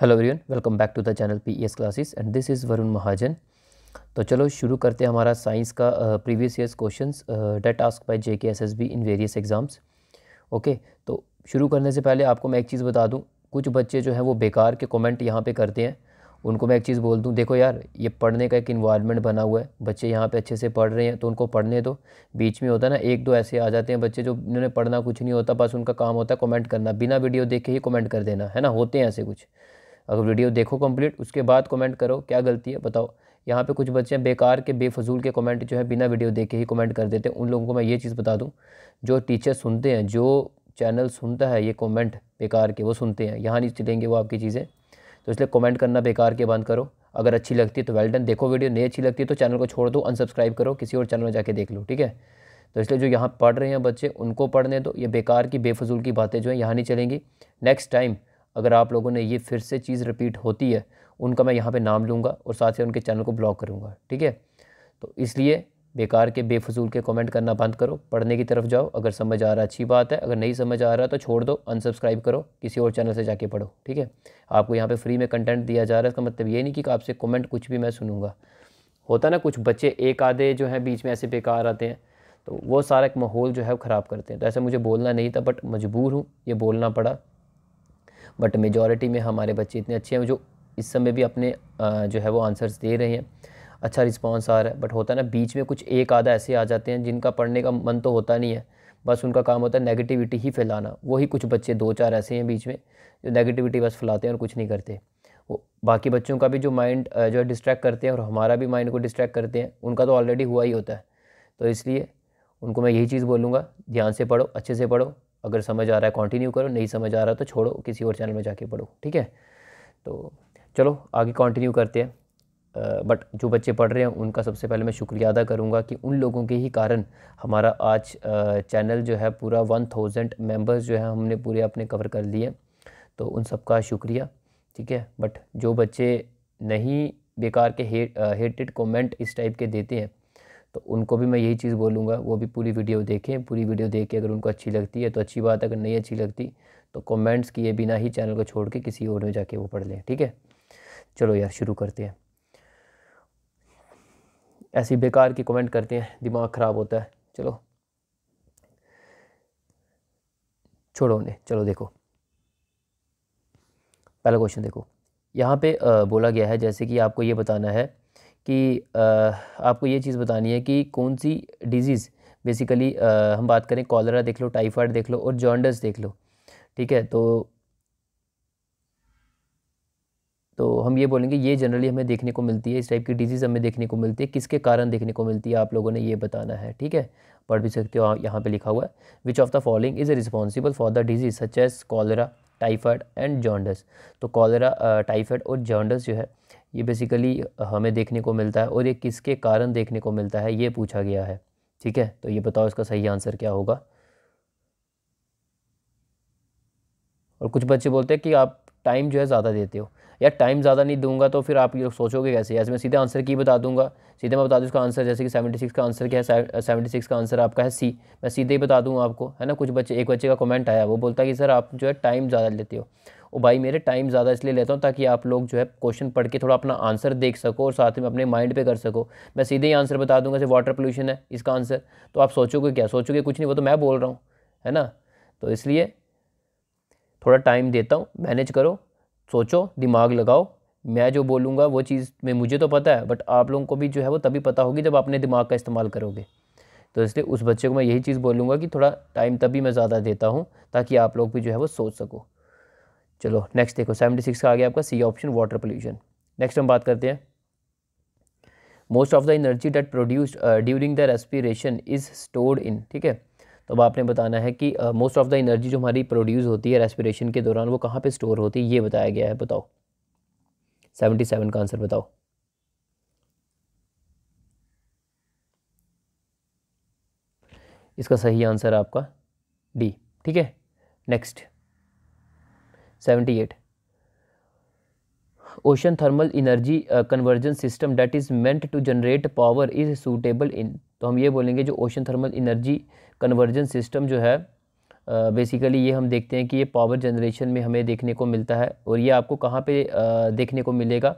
hello everyone welcome back to the channel P S classes and this is Varun Mahajan तो चलो शुरू करते हैं हमारा साइंस का previous years questions that asked by J K S S B in various exams okay तो शुरू करने से पहले आपको मैं एक चीज़ बता दूं कुछ बच्चे जो हैं वो बेकार के कमेंट यहाँ पे करते हैं उनको मैं एक चीज़ बोल दूँ देखो यार ये पढ़ने का एक इन्वायरमेंट बना हुआ है बच्चे यहाँ पर अच्छे से पढ़ रहे हैं तो उनको पढ़ने दो बीच में होता है ना एक दो ऐसे आ जाते हैं बच्चे जो इन्होंने पढ़ना कुछ नहीं होता बस उनका काम होता है कमेंट करना बिना वीडियो देखे ही कमेंट कर देना है ना होते हैं ऐसे कुछ अगर वीडियो देखो कंप्लीट उसके बाद कमेंट करो क्या गलती है बताओ यहाँ पे कुछ बच्चे बेकार के बेफजूल के कमेंट जो है बिना वीडियो देखे ही कमेंट कर देते हैं उन लोगों को मैं ये चीज़ बता दूँ जो टीचर सुनते हैं जो चैनल सुनता है ये कमेंट बेकार के वो सुनते हैं यहाँ नहीं चलेंगे वो आपकी चीज़ें तो इसलिए कॉमेंट करना बेकार के बंद करो अगर अच्छी लगती है तो वेल डन देखो वीडियो नहीं अच्छी लगती है तो चैनल को छोड़ दो अनसब्सक्राइब करो किसी और चैनल में जाके देख लो ठीक है तो इसलिए जो यहाँ पढ़ रहे हैं बच्चे उनको पढ़ने दो ये बेकार की बेफजूल की बातें जो हैं यहाँ नहीं चलेंगी नेक्स्ट टाइम अगर आप लोगों ने ये फिर से चीज़ रिपीट होती है उनका मैं यहाँ पे नाम लूँगा और साथ ही उनके चैनल को ब्लॉक करूँगा ठीक है तो इसलिए बेकार के बेफजूल के कमेंट करना बंद करो पढ़ने की तरफ जाओ अगर समझ आ रहा है अच्छी बात है अगर नहीं समझ आ रहा तो छोड़ दो अनसब्सक्राइब करो किसी और चैनल से जाके पढ़ो ठीक है आपको यहाँ पे फ्री में कंटेंट दिया जा रहा है इसका मतलब ये नहीं कि आपसे कमेंट कुछ भी मैं सुनूंगा होता ना कुछ बच्चे एक आधे जो हैं बीच में ऐसे बेकार आते हैं तो वो सारा एक माहौल जो है ख़राब करते हैं तो ऐसे मुझे बोलना नहीं था बट मजबूर हूँ ये बोलना पड़ा बट मेजॉरिटी में हमारे बच्चे इतने अच्छे हैं जो इस समय भी अपने जो है वो आंसर्स दे रहे हैं अच्छा रिस्पॉन्स आ रहा है बट होता है ना बीच में कुछ एक आधा ऐसे आ जाते हैं जिनका पढ़ने का मन तो होता नहीं है बस उनका काम होता है नेगेटिविटी ही फैलाना वही कुछ बच्चे दो चार ऐसे हैं बीच में जो नेगेटिविटी बस फैलाते हैं और कुछ नहीं करते वो बाकी बच्चों का भी जो माइंड जो है डिस्ट्रैक्ट करते हैं और हमारा भी माइंड को डिस्ट्रैक्ट करते हैं उनका तो ऑलरेडी हुआ ही होता है तो इसलिए उनको मैं यही चीज़ बोलूँगा ध्यान से पढ़ो अच्छे से पढ़ो अगर समझ आ रहा है कंटिन्यू करो नहीं समझ आ रहा तो छोड़ो किसी और चैनल में जाके पढ़ो ठीक है तो चलो आगे कंटिन्यू करते हैं बट जो बच्चे पढ़ रहे हैं उनका सबसे पहले मैं शुक्रिया अदा करूँगा कि उन लोगों के ही कारण हमारा आज चैनल जो है पूरा वन थाउजेंड मेम्बर्स जो है हमने पूरे अपने कवर कर लिए तो उन सबका शुक्रिया ठीक है बट जो बच्चे नहीं बेकार के हेटेड कमेंट इस टाइप के देते हैं तो उनको भी मैं यही चीज़ बोलूँगा वो भी पूरी वीडियो देखें पूरी वीडियो देख के अगर उनको अच्छी लगती है तो अच्छी बात अगर नहीं अच्छी लगती तो कमेंट्स किए बिना ही चैनल को छोड़ के किसी और में जाके वो पढ़ लें ठीक है चलो यार शुरू करते हैं ऐसी बेकार की कमेंट करते हैं दिमाग ख़राब होता है चलो छोड़ो उन्हें चलो देखो पहला क्वेश्चन देखो यहाँ पे बोला गया है जैसे कि आपको ये बताना है कि आपको ये चीज़ बतानी है कि कौन सी डिजीज़ बेसिकली हम बात करें कॉलरा देख लो टाइफाइड देख लो और जॉन्डस देख लो ठीक है तो तो हम ये बोलेंगे ये जनरली हमें देखने को मिलती है इस टाइप की डिजीज़ हमें देखने को मिलती है किसके कारण देखने को मिलती है आप लोगों ने ये बताना है ठीक है पढ़ भी सकते हो यहाँ पे लिखा हुआ है which of the following is responsible for the disease such as cholera typhoid and jaundice तो कॉलरा टाइफाइड और जॉन्डस जो है ये बेसिकली हमें देखने को मिलता है और ये किसके कारण देखने को मिलता है ये पूछा गया है ठीक है तो ये बताओ इसका सही आंसर क्या होगा और कुछ बच्चे बोलते हैं कि आप टाइम जो है ज़्यादा देते हो या टाइम ज़्यादा नहीं दूंगा तो फिर आप ये सोचोगे कैसे ऐसे मैं सीधे आंसर की बता दूंगा सीधे मैं बता दूँ इसका आंसर जैसे कि सेवेंटी सिक्स का आंसर क्या है सेवेंटी सिक्स का आंसर आपका है सी मैं सीधे ही बता दूँ आपको है ना कुछ बच्चे एक बच्चे का कमेंट आया वो बोलता है कि सर आप जो है टाइम ज़्यादा लेते हो और भाई मेरे टाइम ज़्यादा इसलिए लेता हूँ ताकि आप लोग जो है क्वेश्चन पढ़ के थोड़ा अपना आंसर देख सको और साथ में अपने माइंड पे कर सको मैं सीधे ही आंसर बता दूंगा जैसे वाटर पोल्यूशन है इसका आंसर तो आप सोचोगे क्या सोचोगे कुछ नहीं वो तो मैं बोल रहा हूँ है ना तो इसलिए थोड़ा टाइम देता हूँ मैनेज करो सोचो दिमाग लगाओ मैं जो बोलूँगा वो चीज़ में मुझे तो पता है बट आप लोगों को भी जो है वो तभी पता होगी जब अपने दिमाग का इस्तेमाल करोगे तो इसलिए उस बच्चे को मैं यही चीज़ बोलूँगा कि थोड़ा टाइम तभी मैं ज़्यादा देता हूँ ताकि आप लोग भी जो है वो सोच सको चलो नेक्स्ट देखो सेवेंटी सिक्स का आ गया आपका C option water pollution next हम बात करते हैं most of the energy that produced during the respiration is stored in ठीक है तो अब आपने बताना है कि मोस्ट ऑफ़ द एनर्जी जो हमारी प्रोड्यूस होती है रेस्पिरेशन के दौरान वो कहाँ पे स्टोर होती है ये बताया गया है बताओ सेवेंटी सेवन का आंसर बताओ इसका सही आंसर आपका डी ठीक है next seventy eight ocean thermal energy conversion system that is meant to generate power is suitable in तो हम ये बोलेंगे जो ocean thermal energy conversion system जो है बेसिकली uh, ये हम देखते हैं कि ये पावर जनरेशन में हमें देखने को मिलता है और ये आपको कहाँ पे uh, देखने को मिलेगा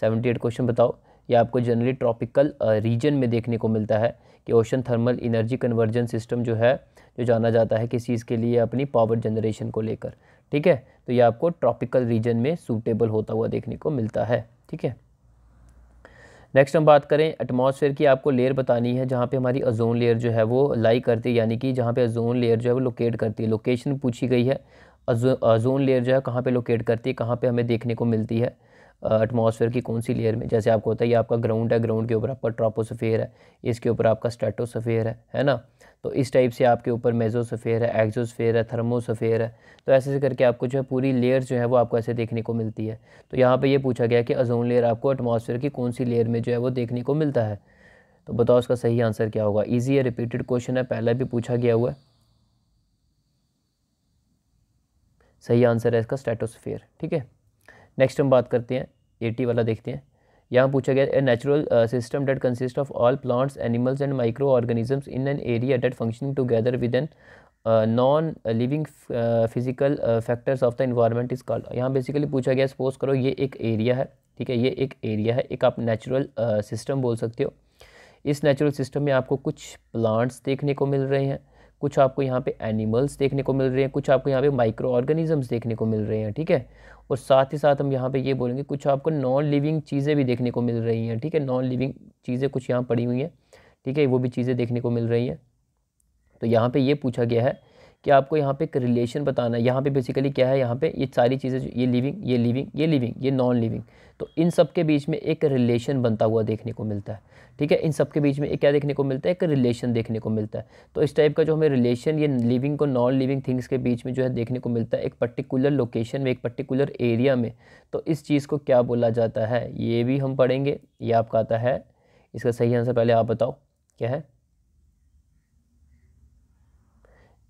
सेवेंटी एट क्वेश्चन बताओ ये आपको जनरली ट्रॉपिकल रीजन में देखने को मिलता है कि ocean thermal energy conversion system जो है जो जाना जाता है किस चीज़ के लिए अपनी पावर जनरेशन को लेकर ठीक है तो ये आपको ट्रॉपिकल रीजन में सूटेबल होता हुआ देखने को मिलता है ठीक है नेक्स्ट हम बात करें एटमॉस्फेयर की आपको लेयर बतानी है जहाँ पे हमारी अजोन लेयर जो है वो लाई करती है यानी कि जहाँ पे अजोन लेयर जो है वो लोकेट करती है लोकेशन पूछी गई है अजोन लेयर जो है कहाँ पे लोकेट करती है कहाँ पे हमें देखने को मिलती है एटमॉस्फेयर की कौन सी लेयर में जैसे आपको होता है ये आपका ग्राउंड है ग्राउंड के ऊपर आपका ट्रोपोसफेयर है इसके ऊपर आपका स्टेटोसफेयर है है ना तो इस टाइप से आपके ऊपर मेजोसफेयर है एक्जोसफेयर है थर्मोसफेयर है तो ऐसे से करके आपको जो है पूरी लेयर्स जो है वो आपको ऐसे देखने को मिलती है तो यहाँ पर यह पूछा गया कि अजोन लेयर आपको एटमॉस्फेयर की कौन सी लेयर में जो है वो देखने को मिलता है तो बताओ उसका सही आंसर क्या होगा ईजी है रिपीटेड क्वेश्चन है पहले भी पूछा गया हुआ है सही आंसर है इसका स्टेटोसफेयर ठीक है नेक्स्ट हम बात करते हैं एटी वाला देखते हैं यहाँ पूछा गया a natural system that consist of all plants animals and micro organisms in an area that functioning together with an non living physical factors of the environment is called यहाँ बेसिकली पूछा गया suppose करो ये एक area है ठीक है ये एक एरिया है एक आप नेचुरल सिस्टम uh, बोल सकते हो इस नेचुरल सिस्टम में आपको कुछ प्लांट्स देखने को मिल रहे हैं कुछ आपको यहाँ पे एनिमल्स देखने को मिल रहे हैं कुछ आपको यहाँ पे माइक्रो ऑर्गेनिजम्स देखने को मिल रहे हैं ठीक है और साथ ही साथ हम यहाँ पे ये यह बोलेंगे कुछ आपको नॉन लिविंग चीज़ें भी देखने को मिल रही हैं ठीक है नॉन लिविंग चीज़ें कुछ यहाँ पड़ी हुई हैं ठीक है वो भी चीज़ें देखने को मिल रही हैं तो यहाँ पर ये पूछा गया है कि आपको यहाँ पे एक रिलेशन बताना है यहाँ पे बेसिकली क्या है यहाँ पे ये सारी चीज़ें ये लिविंग ये लिविंग ये लिविंग ये नॉन लिविंग तो इन सब के बीच में एक रिलेशन बनता हुआ देखने को मिलता है ठीक है इन सब के बीच में एक क्या देखने को मिलता है एक रिलेशन देखने को मिलता है तो इस टाइप का जो हमें रिलेशन ये लिविंग को नॉन लिविंग थिंग्स के बीच में जो है देखने को मिलता है एक पर्टिकुलर लोकेशन में एक पर्टिकुलर एरिया में तो इस चीज़ को क्या बोला जाता है ये भी हम पढ़ेंगे ये आपका आता है इसका सही आंसर पहले आप बताओ क्या है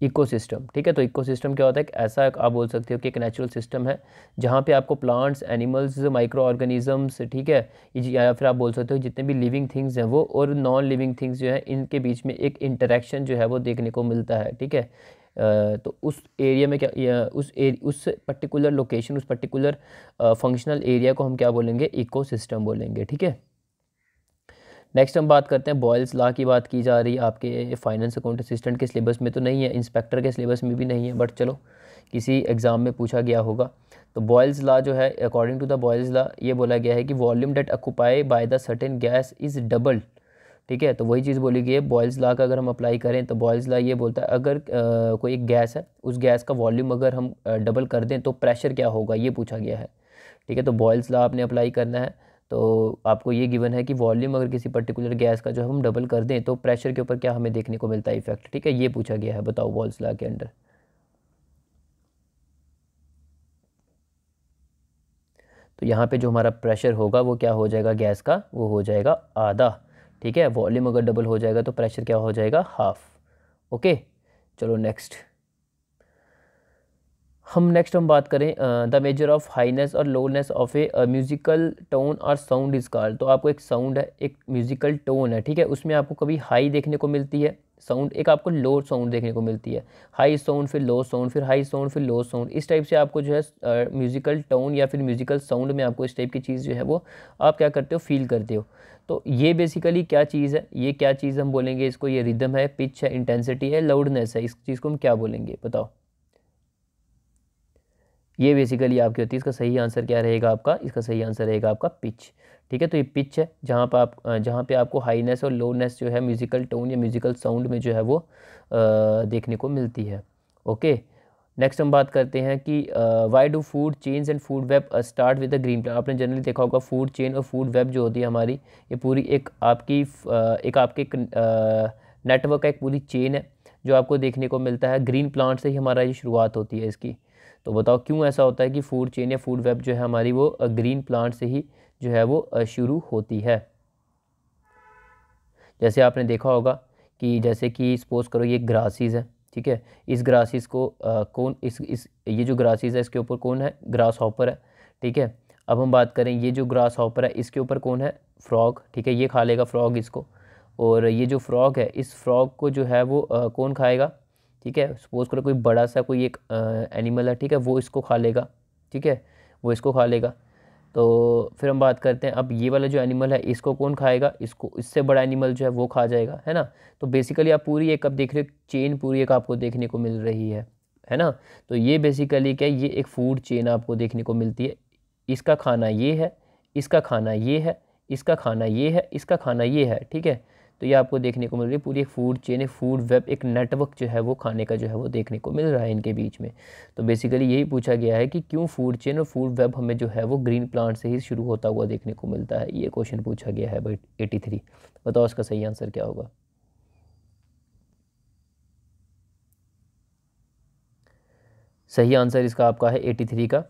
इकोसिस्टम ठीक है तो इकोसिस्टम क्या होता है ऐसा आप बोल सकते हो कि एक नेचुरल सिस्टम है जहाँ पे आपको प्लांट्स एनिमल्स माइक्रो ऑर्गेनिजम्स ठीक है या फिर आप बोल सकते हो जितने भी लिविंग थिंग्स हैं वो और नॉन लिविंग थिंग्स जो है इनके बीच में एक इंटरेक्शन जो है वो देखने को मिलता है ठीक है तो उस एरिया में क्या उस ए उस पर्टिकुलर लोकेशन उस पर्टिकुलर फंक्शनल एरिया को हम क्या बोलेंगे सिस्टम बोलेंगे ठीक है नेक्स्ट हम बात करते हैं बॉयल्स लॉ की बात की जा रही है आपके फाइनेंस अकाउंट असिस्टेंट के सिलेबस में तो नहीं है इंस्पेक्टर के सिलेबस में भी नहीं है बट चलो किसी एग्ज़ाम में पूछा गया होगा तो बॉयल्स लॉ जो है according to the Boyle's law ये बोला गया है कि volume that occupy by the certain gas is double ठीक है तो वही चीज़ बोली गई है बॉयल्स लॉ का अगर हम अप्लाई करें तो बॉयल्स लॉ ये बोलता है अगर आ, कोई एक गैस है उस गैस का वॉल्यूम अगर हम डबल कर दें तो प्रेशर क्या होगा ये पूछा गया है ठीक है तो बॉयल्स लॉ आपने अप्लाई करना है तो आपको ये गिवन है कि वॉल्यूम अगर किसी पर्टिकुलर गैस का जो हम डबल कर दें तो प्रेशर के ऊपर क्या हमें देखने को मिलता है इफेक्ट ठीक है ये पूछा गया है बताओ वॉल्स ला के अंडर तो यहाँ पे जो हमारा प्रेशर होगा वो क्या हो जाएगा गैस का वो हो जाएगा आधा ठीक है वॉल्यूम अगर डबल हो जाएगा तो प्रेशर क्या हो जाएगा हाफ ओके चलो नेक्स्ट हम नेक्स्ट हम बात करें द मेजर ऑफ हाईनेस और lowness of a musical tone और साउंड इज कॉल्ड तो आपको एक साउंड है एक म्यूज़िकल टोन है ठीक है उसमें आपको कभी हाई देखने को मिलती है साउंड एक आपको लो साउंड देखने को मिलती है हाई साउंड फिर लो साउंड फिर हाई साउंड फिर लो साउंड इस टाइप से आपको जो है म्यूज़िकल टोन या फिर म्यूज़िकल साउंड में आपको इस टाइप की चीज़ जो है वो आप क्या करते हो फील करते हो तो ये बेसिकली क्या चीज़ है ये क्या चीज़ हम बोलेंगे इसको ये रिदम है पिच है इंटेंसिटी है लाउडनेस है इस चीज़ को हम क्या बोलेंगे बताओ ये बेसिकली आपकी होती है इसका सही आंसर क्या रहेगा आपका इसका सही आंसर रहेगा आपका पिच ठीक है तो ये पिच है जहाँ पर आप जहाँ पे आपको हाईनेस और लोनेस जो है म्यूज़िकल टोन या म्यूज़िकल साउंड में जो है वो आ, देखने को मिलती है ओके नेक्स्ट हम बात करते हैं कि why do food chains and food web start with a green plant आपने जनरली देखा होगा फूड चेन और फूड वेब जो होती है हमारी ये पूरी एक आपकी एक आपके एक नेटवर्क का एक पूरी चेन है जो आपको देखने को मिलता है ग्रीन प्लांट से ही हमारा ये शुरुआत होती है इसकी तो बताओ क्यों ऐसा होता है कि फूड चेन या फूड वेब जो है हमारी वो ग्रीन प्लांट से ही जो है वो शुरू होती है जैसे आपने देखा होगा कि जैसे कि सपोज़ करो ये ग्रासीज़ है ठीक है इस ग्रासीज़ को आ, कौन इस इस ये जो ग्रासीज़ है इसके ऊपर कौन है ग्रास हॉपर है ठीक है अब हम बात करें ये जो ग्रास हॉपर है इसके ऊपर कौन है फ्रॉग ठीक है ये खा लेगा फ्रॉग इसको और ये जो फ्रॉग है इस फ्रॉग को जो है वो आ, कौन खाएगा ठीक है सपोज करो कोई बड़ा सा कोई एक एनिमल है ठीक है वो इसको खा लेगा ठीक है वो इसको खा लेगा तो फिर हम बात करते हैं अब ये वाला जो एनिमल है इसको कौन खाएगा इसको इससे बड़ा एनिमल जो है वो खा जाएगा है ना तो बेसिकली आप पूरी एक आप देख रहे हो चेन पूरी एक आपको देखने को मिल रही है है ना तो ये बेसिकली क्या ये एक फूड चेन आपको देखने को मिलती है इसका खाना ये है इसका खाना ये है इसका खाना ये है इसका खाना ये है ठीक है तो ये आपको देखने को मिल रही है पूरी एक फूड चेन है फूड वेब एक नेटवर्क जो है वो खाने का जो है वो देखने को मिल रहा है इनके बीच में तो बेसिकली यही पूछा गया है कि क्यों फूड चेन और फूड वेब हमें जो है वो ग्रीन प्लांट से ही शुरू होता हुआ देखने को मिलता है ये क्वेश्चन पूछा गया है बट एटी बताओ उसका सही आंसर क्या होगा सही आंसर इसका आपका है एटी थ्री का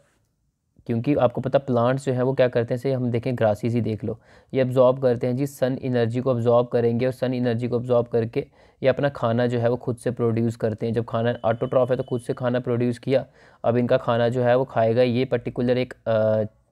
क्योंकि आपको पता प्लांट्स जो हैं वो क्या करते हैं से हम देखें ग्रासीज ही देख लो ये अब्ज़ॉर्ब करते हैं जी सन एनर्जी को अब्ज़ॉर्ब करेंगे और सन एनर्जी को अब्ज़ॉर्ब करके ये अपना खाना जो है वो खुद से प्रोड्यूस करते हैं जब खाना ऑटोट्रॉफ है तो खुद से खाना प्रोड्यूस किया अब इनका खाना जो है वो खाएगा ये पर्टिकुलर एक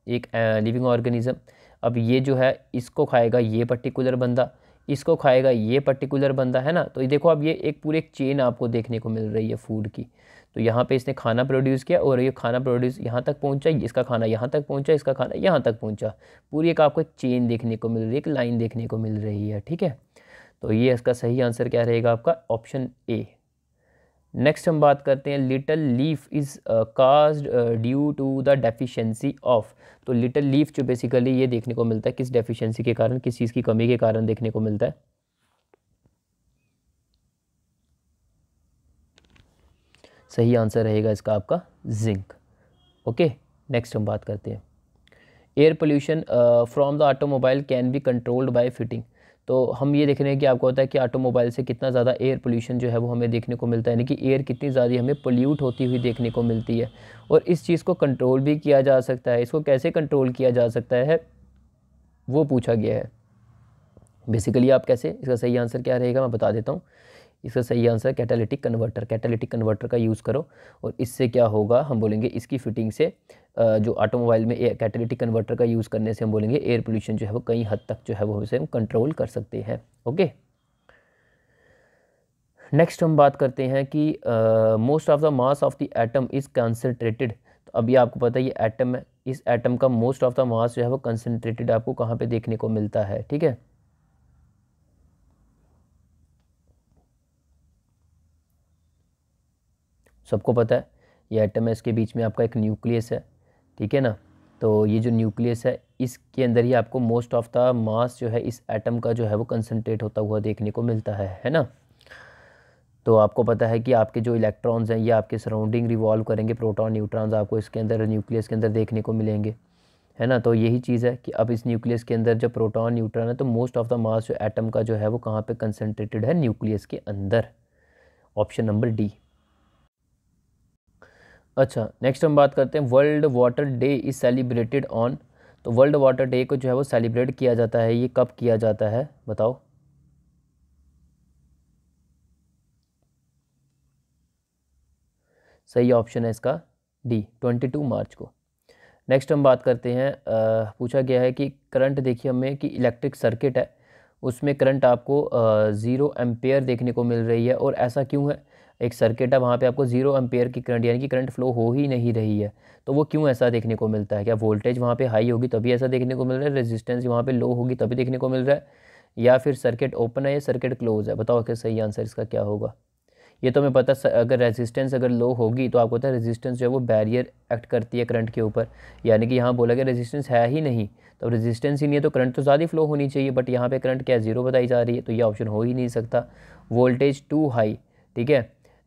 एक लिविंग ऑर्गेनिज़म अब ये जो है इसको खाएगा ये पर्टिकुलर बंदा इसको खाएगा ये पर्टिकुलर बंदा है ना तो देखो अब ये एक पूरी एक चेन आपको देखने को मिल रही है फूड की तो यहाँ पे इसने खाना प्रोड्यूस किया और ये खाना प्रोड्यूस यहाँ तक पहुँचा इसका खाना यहाँ तक पहुँचा इसका खाना यहाँ तक पहुँचा पूरी एक आपको एक चेन देखने को मिल रही है एक लाइन देखने को मिल रही है ठीक है तो ये इसका सही आंसर क्या रहेगा आपका ऑप्शन ए नेक्स्ट हम बात करते हैं little leaf is caused due to the deficiency of तो लिटल लीफ जो बेसिकली ये देखने को मिलता है किस डेफिशिएंसी के कारण किस चीज़ की कमी के कारण देखने को मिलता है सही आंसर रहेगा इसका आपका जिंक ओके नेक्स्ट हम बात करते हैं air pollution from the automobile can be controlled by fitting तो हम ये देख रहे हैं कि आपको होता है कि ऑटोमोबाइल से कितना ज़्यादा एयर पोल्यूशन जो है वो हमें देखने को मिलता है यानी कि एयर कितनी ज़्यादा हमें पोल्यूट होती हुई देखने को मिलती है और इस चीज़ को कंट्रोल भी किया जा सकता है इसको कैसे कंट्रोल किया जा सकता है वो पूछा गया है बेसिकली आप कैसे इसका सही आंसर क्या रहेगा मैं बता देता हूँ इसका सही answer catalytic converter catalytic converter का यूज़ करो और इससे क्या होगा हम बोलेंगे इसकी फिटिंग से जो ऑटोमोबाइल में कैटालिटिक कन्वर्टर का यूज़ करने से हम बोलेंगे एयर पोल्यूशन जो है वो कई हद तक जो है वो उसे हम कंट्रोल कर सकते हैं ओके नेक्स्ट हम बात करते हैं कि most of the mass of the atom is concentrated तो अभी आपको पता है ये एटम है इस एटम का मोस्ट ऑफ़ द मास जो है वो कंसनट्रेटेड आपको कहाँ पे देखने को मिलता है ठीक है सबको पता है ये एटम है इसके बीच में आपका एक न्यूक्लियस है ठीक है ना तो ये जो न्यूक्लियस है इसके अंदर ही आपको मोस्ट ऑफ द मास जो है इस एटम का जो है वो कंसनट्रेट होता हुआ देखने को मिलता है है ना तो आपको पता है कि आपके जो इलेक्ट्रॉन्स हैं ये आपके सराउंडिंग रिवॉल्व करेंगे प्रोटॉन न्यूट्रॉन्स आपको इसके अंदर न्यूक्लियस के अंदर देखने को मिलेंगे है ना तो यही चीज़ है कि अब इस न्यूक्लियस के अंदर जब प्रोटॉन न्यूट्रॉन है तो मोस्ट ऑफ द मास जो एटम का जो है वो कहाँ पे कंसनट्रेटेड है न्यूक्लियस के अंदर ऑप्शन नंबर डी अच्छा नेक्स्ट हम बात करते हैं world water day is celebrated on तो वर्ल्ड वाटर डे को जो है वो सेलिब्रेट किया जाता है ये कब किया जाता है बताओ सही ऑप्शन है इसका डी ट्वेंटी टू मार्च को नेक्स्ट हम बात करते हैं आ, पूछा गया है कि करंट देखिए हमें कि इलेक्ट्रिक सर्किट है उसमें करंट आपको ज़ीरो एम्पेयर देखने को मिल रही है और ऐसा क्यों है एक सर्किट है वहाँ पे आपको ज़ीरो एम्पेयर की करंट यानी कि करंट फ्लो हो ही नहीं रही है तो वो क्यों ऐसा देखने को मिलता है क्या वोल्टेज वहाँ पे हाई होगी तभी ऐसा देखने को मिल रहा है रेजिस्टेंस वहाँ पे लो होगी तभी देखने को मिल रहा है या फिर सर्किट ओपन है या सर्किट क्लोज है बताओ क्या सही आंसर इसका क्या होगा ये तो हमें पता अगर रेजिस्टेंस अगर लो होगी तो आपको पता है रेजिस्टेंस जो है वो बैरियर एक्ट करती है करंट के ऊपर यानी कि यहाँ बोला गया रेजिस्टेंस है ही नहीं तो रेजिस्टेंस ही नहीं है तो करंट तो ज़्यादा फ्लो होनी चाहिए बट यहाँ पे करंट क्या ज़ीरो बताई जा रही है तो ये ऑप्शन हो ही नहीं सकता वोल्टेज टू हाई ठीक है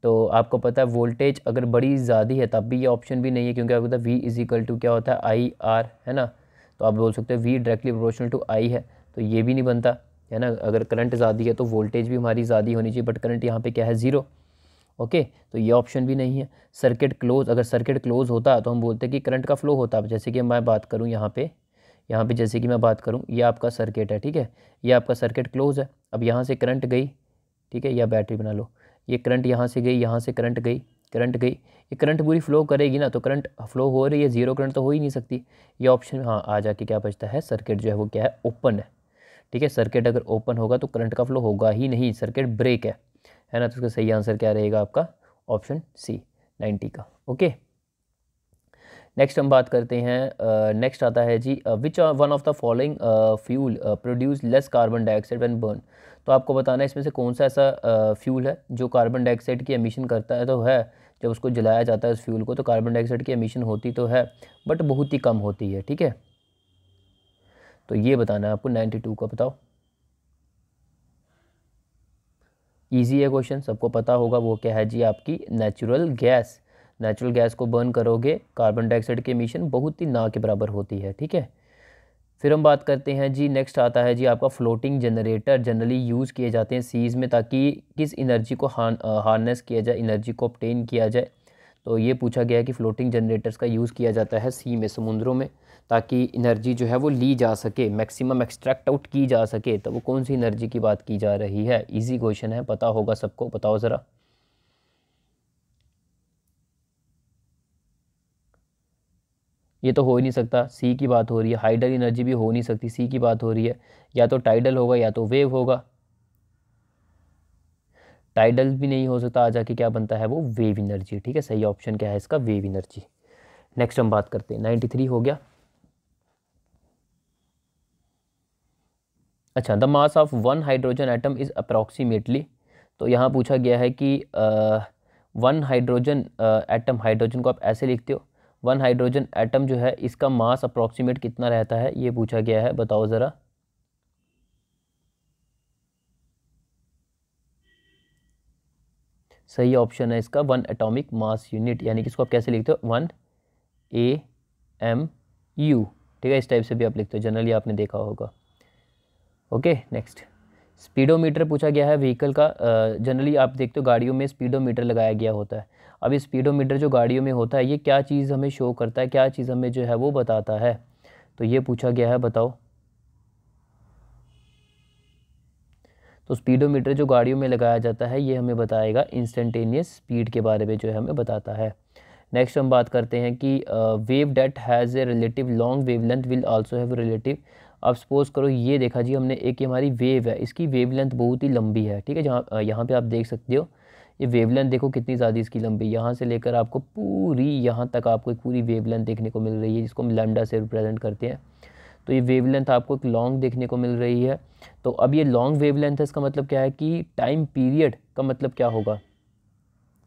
तो आपको पता है वोल्टेज अगर बड़ी ज़्यादा है तब भी ये ऑप्शन भी नहीं है क्योंकि आपको पता है वी इज इक्वल टू क्या होता है आई आर है ना तो आप बोल सकते हो V directly proportional to I है तो ये भी नहीं बनता है ना अगर करंट ज़्यादा है तो वोल्टेज भी हमारी ज़्यादा होनी चाहिए बट करंट यहाँ पर क्या है ज़ीरो ओके तो ये ऑप्शन भी नहीं है सर्किट क्लोज अगर सर्किट क्लोज होता तो हम बोलते कि करंट का फ्लो होता जैसे कि मैं बात करूँ यहाँ पर यहाँ पे जैसे कि मैं बात करूँ ये आपका सर्किट है ठीक है ये आपका सर्किट क्लोज है अब यहाँ से करंट गई ठीक है या बैटरी बना लो ये करंट यहाँ से गई यहाँ से करंट गई करंट गई ये करंट पूरी फ्लो करेगी ना तो करंट फ्लो हो रही है ज़ीरो करंट तो हो ही नहीं सकती ये ऑप्शन हाँ आ जाके क्या बचता है सर्किट जो है वो क्या है ओपन है ठीक है सर्किट अगर ओपन होगा तो करंट का फ्लो होगा ही नहीं सर्किट ब्रेक है है ना तो उसका सही आंसर क्या रहेगा आपका ऑप्शन सी नाइन्टी का ओके नेक्स्ट हम बात करते हैं नेक्स्ट uh, आता है जी which one of the following fuel produce less carbon dioxide when burn तो आपको बताना है इसमें से कौन सा ऐसा फ्यूल है जो कार्बन डाइऑक्साइड की एमिशन करता है तो है जब उसको जलाया जाता है उस फ्यूल को तो कार्बन डाइऑक्साइड की एमिशन होती तो है बट बहुत ही कम होती है ठीक है तो ये बताना है आपको नाइन्टी टू का बताओ ईजी है क्वेश्चन सबको पता होगा वो क्या है जी आपकी नेचुरल गैस नेचुरल गैस को बर्न करोगे कार्बन डाइऑक्साइड की एमिशन बहुत ही ना के बराबर होती है ठीक है फिर हम बात करते हैं जी नेक्स्ट आता है जी आपका फ्लोटिंग जनरेटर जनरली यूज़ किए जाते हैं सीज़ में ताकि किस एनर्जी को हार्नेस किया जाए एनर्जी को ऑप्टेन किया जाए तो ये पूछा गया है कि फ़्लोटिंग जनरेटर्स का यूज़ किया जाता है सी में समुद्रों में ताकि इनर्जी जो है वो ली जा सके मैक्सिमम एक्सट्रैक्ट आउट की जा सके तो वो कौन सी एनर्जी की बात की जा रही है इजी क्वेश्चन है पता होगा सबको बताओ ज़रा ये तो हो ही नहीं सकता सी की बात हो रही है हाइडल एनर्जी भी हो नहीं सकती सी की बात हो रही है या तो टाइडल होगा या तो वेव होगा टाइडल भी नहीं हो सकता आ जाके क्या बनता है वो वेव एनर्जी ठीक है सही ऑप्शन क्या है इसका वेव एनर्जी नेक्स्ट हम बात करते हैं नाइन्टी थ्री हो गया अच्छा the mass of one hydrogen atom is approximately तो यहाँ पूछा गया है कि वन हाइड्रोजन एटम हाइड्रोजन को आप ऐसे लिखते हो वन हाइड्रोजन एटम जो है इसका मास अप्रॉक्सीमेट कितना रहता है ये पूछा गया है बताओ ज़रा सही ऑप्शन है इसका वन एटॉमिक मास यूनिट यानी कि इसको आप कैसे लिखते हो वन ए एम यू ठीक है इस टाइप से भी आप लिखते हो जनरली आपने देखा होगा ओके नेक्स्ट स्पीडोमीटर पूछा गया है व्हीकल का जनरली आप देखते हो गाड़ियों में स्पीडोमीटर लगाया गया होता है अब स्पीडोमीटर जो गाड़ियों में होता है ये क्या चीज़ हमें शो करता है क्या चीज़ हमें जो है वो बताता है तो ये पूछा गया है बताओ तो स्पीडोमीटर जो गाड़ियों में लगाया जाता है ये हमें बताएगा इंस्टेंटेनियस स्पीड के बारे में जो है हमें बताता है नेक्स्ट हम बात करते हैं कि wave that has a relative long wavelength will also have relative अब सपोज़ करो ये देखा जी हमने एक हमारी वेव है इसकी वेव लेंथ बहुत ही लंबी है ठीक है जहाँ यहाँ पर आप देख सकते हो ये वेवलेंथ देखो कितनी ज़्यादा इसकी लंबी यहाँ से लेकर आपको पूरी यहाँ तक आपको एक पूरी वेवलेंथ देखने को मिल रही है जिसको हम लैम्डा से रिप्रेजेंट करते हैं तो ये वेवलेंथ आपको एक लॉन्ग देखने को मिल रही है तो अब ये लॉन्ग वेवलेंथ है इसका मतलब क्या है कि टाइम पीरियड का मतलब क्या होगा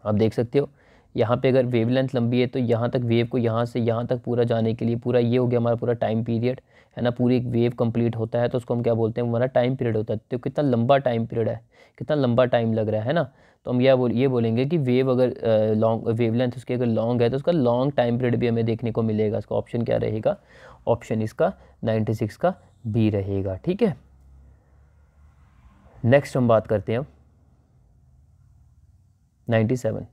आप देख सकते हो यहाँ पे अगर वेव लेंथ लंबी है तो यहाँ तक वेव को यहाँ से यहाँ तक पूरा जाने के लिए पूरा ये हो गया हमारा पूरा टाइम पीरियड है ना पूरी एक वेव कंप्लीट होता है तो उसको हम क्या बोलते हैं हमारा टाइम पीरियड होता है तो कितना लंबा टाइम पीरियड है कितना लंबा टाइम लग रहा है ना तो हम यह बोल ये बोलेंगे कि वेव अगर लॉन्ग वेव लेंथ उसकी अगर लॉन्ग है तो उसका लॉन्ग टाइम पीरियड भी हमें देखने को मिलेगा उसका ऑप्शन क्या रहेगा ऑप्शन इसका नाइन्टी सिक्स का बी रहेगा ठीक है नेक्स्ट हम बात करते हैं ninety seven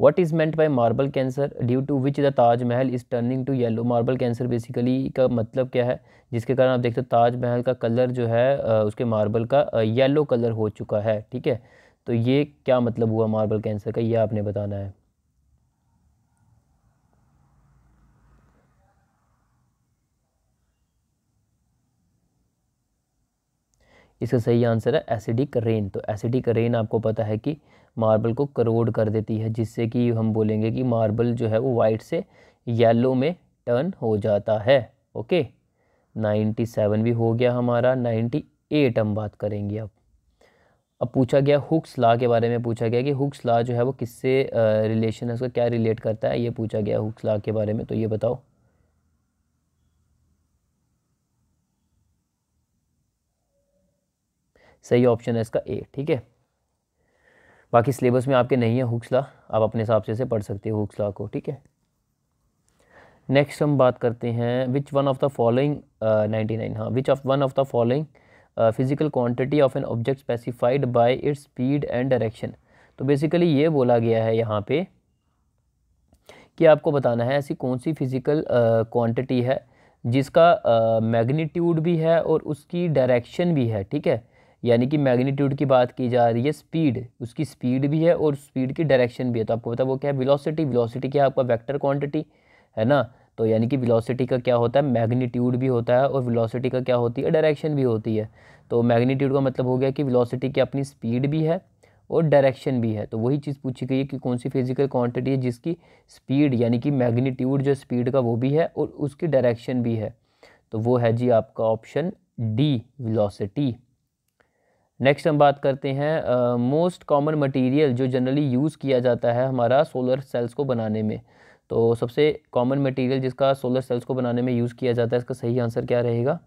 what is meant by marble cancer due to which the Taj Mahal is turning to yellow marble cancer basically का मतलब क्या है जिसके कारण आप देखते हो ताजमहल का कलर जो है उसके मार्बल का येलो कलर हो चुका है ठीक है तो ये क्या मतलब हुआ मार्बल कैंसर का ये आपने बताना है इसका सही आंसर है एसिडिक रेन तो एसिडिक रेन आपको पता है कि मार्बल को करोड़ कर देती है जिससे कि हम बोलेंगे कि मार्बल जो है वो वाइट से येलो में टर्न हो जाता है ओके नाइन्टी सेवन भी हो गया हमारा नाइन्टी एट हम बात करेंगे अब अब पूछा गया हुक्स ला के बारे में पूछा गया कि हुक्स ला जो है वो किससे रिलेशन है उसका क्या रिलेट करता है ये पूछा गया हुक्स ला के बारे में तो ये बताओ सही ऑप्शन है इसका ए ठीक है बाकी सिलेबस में आपके नहीं है हुक्सला आप अपने हिसाब से इसे पढ़ सकते हो हुक्सला को ठीक है नेक्स्ट हम बात करते हैं which one of the following ninety nine हाँ which of one of the following physical quantity of an object specified by its speed and direction तो बेसिकली ये बोला गया है यहाँ पे कि आपको बताना है ऐसी कौन सी फिज़िकल क्वांटिटी uh, है जिसका मैग्नीट्यूड uh, भी है और उसकी डायरेक्शन भी है ठीक है यानी कि मैग्नीट्यूड की बात की जा रही है स्पीड उसकी स्पीड भी है और स्पीड की डायरेक्शन भी है तो आपको पता वो क्या है विलोसिटी विलोसिटी क्या है आपका वैक्टर क्वान्टिटी है ना तो यानी कि विलोसिटी का क्या होता है मैग्नीट्यूड भी होता है और विलोसिटी का क्या होती है डायरेक्शन भी होती है तो मैग्नीट्यूड का मतलब हो गया कि विलोसिटी की अपनी स्पीड भी है और डायरेक्शन भी है तो वही चीज़ पूछी गई है कि कौन सी फिजिकल क्वांटिटी है जिसकी स्पीड यानी कि मैग्नीट्यूड जो स्पीड का वो भी है और उसकी डायरेक्शन भी है तो वो है जी आपका ऑप्शन डी विलोसिटी नेक्स्ट हम बात करते हैं मोस्ट कॉमन मटेरियल जो जनरली यूज़ किया जाता है हमारा सोलर सेल्स को बनाने में तो सबसे कॉमन मटेरियल जिसका सोलर सेल्स को बनाने में यूज़ किया जाता है इसका सही आंसर क्या रहेगा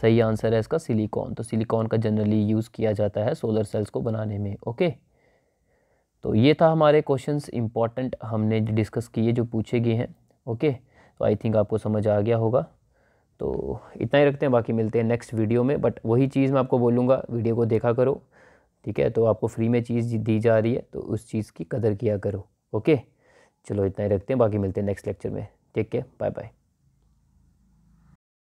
सही आंसर है इसका सिलिकॉन तो सिलिकॉन का जनरली यूज़ किया जाता है सोलर सेल्स को बनाने में ओके तो ये था हमारे क्वेश्चंस इंपॉर्टेंट हमने डिस्कस किए जो पूछे गए हैं ओके तो आई थिंक आपको समझ आ गया होगा तो इतना ही रखते हैं बाकी मिलते हैं नेक्स्ट वीडियो में बट वही चीज़ मैं आपको बोलूँगा वीडियो को देखा करो ठीक है तो आपको फ्री में चीज़ दी जा रही है तो उस चीज़ की कदर किया करो ओके चलो इतना ही रखते हैं बाकी मिलते हैं नेक्स्ट लेक्चर में ठीक है बाय बाय